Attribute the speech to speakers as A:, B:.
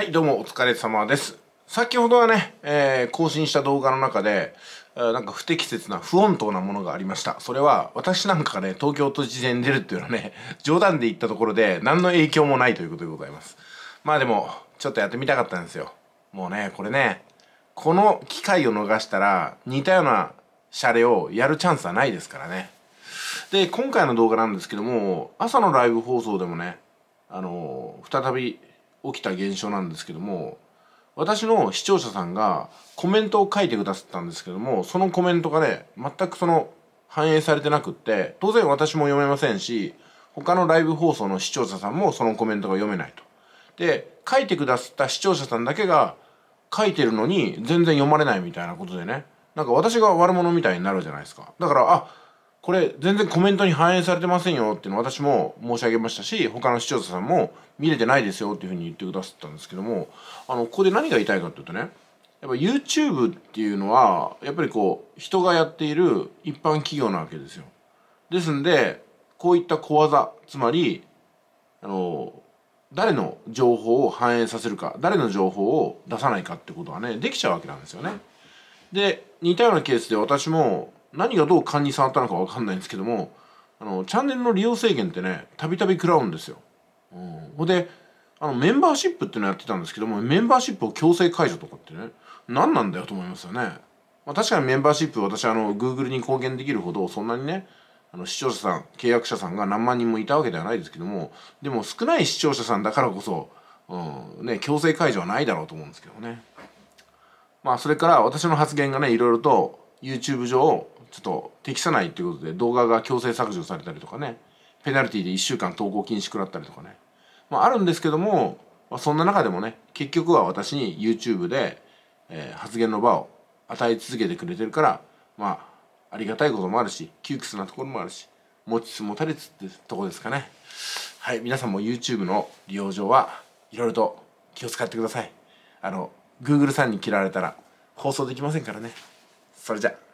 A: はい、どうもお疲れ様です。先ほどはね、えー、更新した動画の中で、えー、なんか不適切な、不穏当なものがありました。それは、私なんかがね、東京都知事に出るっていうのはね、冗談で言ったところで、何の影響もないということでございます。まあでも、ちょっとやってみたかったんですよ。もうね、これね、この機会を逃したら、似たようなシャレをやるチャンスはないですからね。で、今回の動画なんですけども、朝のライブ放送でもね、あのー、再び起きた現象なんですけども私の視聴者さんがコメントを書いてくださったんですけどもそのコメントがね全くその反映されてなくって当然私も読めませんし他のライブ放送の視聴者さんもそのコメントが読めないと。で書いてくださった視聴者さんだけが書いてるのに全然読まれないみたいなことでねなんか私が悪者みたいになるじゃないですかだからあこれ全然コメントに反映されてませんよっていうのを私も申し上げましたし他の視聴者さんも見れてないですよっていうふうに言ってくださったんですけどもあのここで何が言いたいかっていうとねやっぱ YouTube っていうのはやっぱりこう人がやっている一般企業なわけですよですんでこういった小技つまりあの誰の情報を反映させるか誰の情報を出さないかってことはねできちゃうわけなんですよねで似たようなケースで私も何がどう勘に触ったのか分かんないんですけどもあのチャンネルの利用制限ってねたびたび食らうんですよ。うん、ほであのメンバーシップっていうのやってたんですけどもメンバーシップを強制解除とかってね何なんだよと思いますよね。まあ、確かにメンバーシップ私あの Google に貢献できるほどそんなにねあの視聴者さん契約者さんが何万人もいたわけではないですけどもでも少ない視聴者さんだからこそ、うんね、強制解除はないだろうと思うんですけどね。まあそれから私の発言がねいろいろと YouTube 上ちょっと適さないということで動画が強制削除されたりとかねペナルティで1週間投稿禁止食らったりとかね、まあ、あるんですけども、まあ、そんな中でもね結局は私に YouTube で、えー、発言の場を与え続けてくれてるからまあありがたいこともあるし窮屈なところもあるし持ちつ持たれつってとこですかねはい皆さんも YouTube の利用上はいろいろと気を使ってくださいあの Google さんに嫌われたら放送できませんからねそれじゃあ